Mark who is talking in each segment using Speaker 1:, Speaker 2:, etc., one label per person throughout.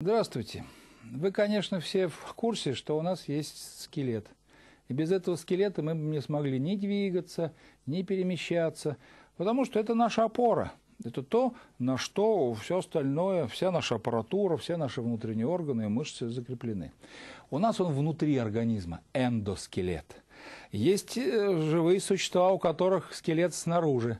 Speaker 1: Здравствуйте. Вы, конечно, все в курсе, что у нас есть скелет. И без этого скелета мы бы не смогли ни двигаться, ни перемещаться, потому что это наша опора. Это то, на что все остальное, вся наша аппаратура, все наши внутренние органы и мышцы закреплены. У нас он внутри организма, эндоскелет. Есть э, живые существа, у которых скелет снаружи.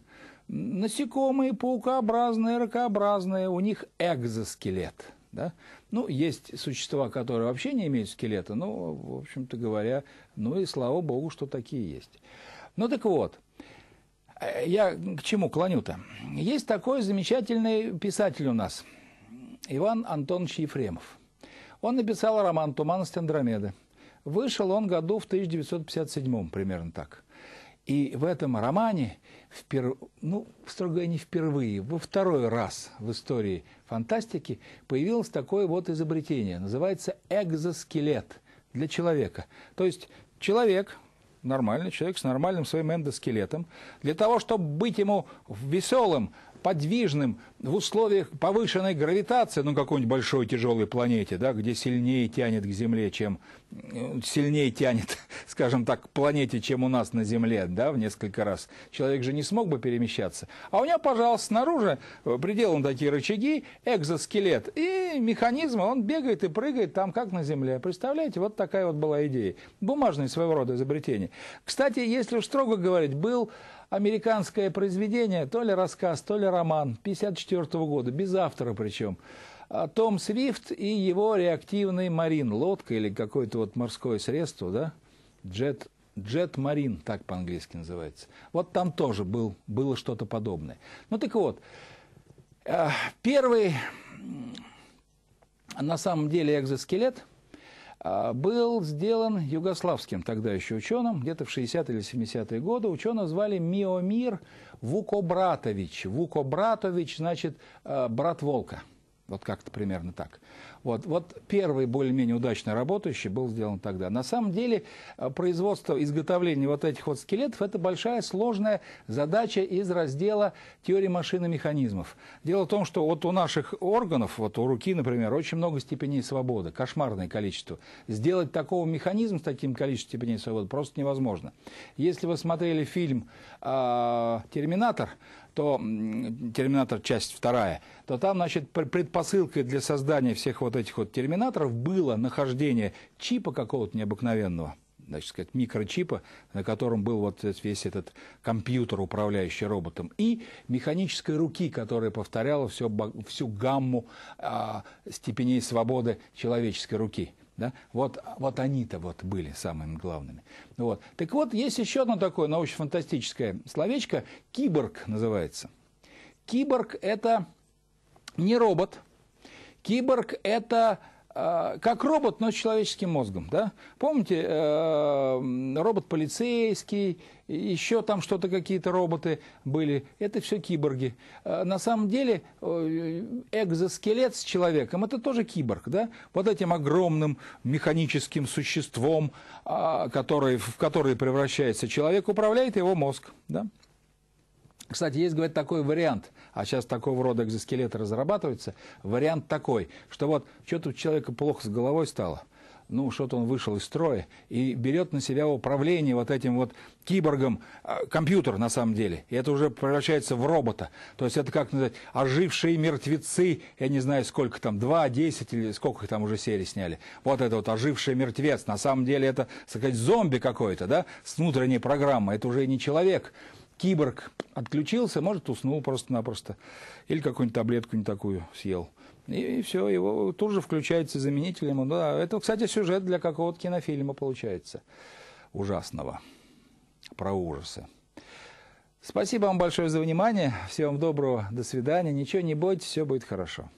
Speaker 1: Насекомые, паукообразные, ракообразные, у них экзоскелет – да? Ну, есть существа, которые вообще не имеют скелета, но, в общем-то говоря, ну и слава богу, что такие есть. Ну так вот, э, я к чему клоню-то? Есть такой замечательный писатель у нас, Иван Антонович Ефремов. Он написал роман «Туманность Андромеды». Вышел он году в 1957 примерно так – и в этом романе, впер... ну, строго говоря, не впервые, во второй раз в истории фантастики появилось такое вот изобретение, называется экзоскелет для человека. То есть человек, нормальный человек с нормальным своим эндоскелетом, для того, чтобы быть ему веселым, подвижным в условиях повышенной гравитации ну, какой-нибудь большой тяжелой планете, да, где сильнее тянет к Земле, чем э, сильнее тянет, скажем так, к планете, чем у нас на Земле, да, в несколько раз. Человек же не смог бы перемещаться. А у него, пожалуйста, снаружи э, приделаны такие рычаги, экзоскелет, и механизмы, он бегает и прыгает там, как на Земле. Представляете, вот такая вот была идея. Бумажное своего рода изобретение. Кстати, если уж строго говорить, был американское произведение, то ли рассказ, то ли роман, 1954 года, без автора причем. Том Свифт и его реактивный марин, лодка или какое-то вот морское средство, да, джет, джет марин, так по-английски называется. Вот там тоже был, было что-то подобное. Ну так вот, э, первый, на самом деле, экзоскелет – а, был сделан югославским тогда еще ученым, где-то в 60-е или 70-е годы. Ученого звали Миомир Вукобратович. Вукобратович значит э, брат волка. Вот как-то примерно так. Вот, вот первый более-менее удачно работающий был сделан тогда. На самом деле э, производство, изготовление вот этих вот скелетов – это большая сложная задача из раздела теории машин и механизмов. Дело в том, что вот у наших органов, вот у руки, например, очень много степеней свободы, кошмарное количество. Сделать такого механизма с таким количеством степеней свободы просто невозможно. Если вы смотрели фильм э, «Терминатор», то «Терминатор. Часть вторая», то там, значит, предпосылкой для создания всех вот этих вот терминаторов было нахождение чипа какого-то необыкновенного значит сказать, микрочипа, на котором был вот весь этот компьютер, управляющий роботом, и механической руки, которая повторяла всю всю гамму а, степеней свободы человеческой руки. Да? Вот, вот они-то вот были самыми главными. Вот. Так вот, есть еще одно такое научно-фантастическое словечко. Киборг называется. Киборг – это не робот. Киборг – это Э, как робот, но с человеческим мозгом, да? Помните, э, робот-полицейский, еще там что-то, какие-то роботы были. Это все киборги. Э, на самом деле, экзоскелет с человеком, это тоже киборг, да? Вот этим огромным механическим существом, а, который, в который превращается человек, управляет его мозг, да? Кстати, есть, говорит, такой вариант, а сейчас такого рода экзоскелеты разрабатываются, вариант такой, что вот что-то у человека плохо с головой стало, ну, что-то он вышел из строя и берет на себя управление вот этим вот киборгом, а, компьютер на самом деле, и это уже превращается в робота. То есть это как называть, ожившие мертвецы, я не знаю сколько там, 2, 10 или сколько их там уже серии сняли. Вот это вот оживший мертвец, на самом деле это, так сказать, зомби какой-то, да, с внутренней программой, это уже не человек киборг отключился, может, уснул просто-напросто. Или какую-нибудь таблетку не такую съел. И все, его тут же включается ему. Да, это, кстати, сюжет для какого-то кинофильма получается. Ужасного. Про ужасы. Спасибо вам большое за внимание. всем доброго. До свидания. Ничего не бойтесь, все будет хорошо.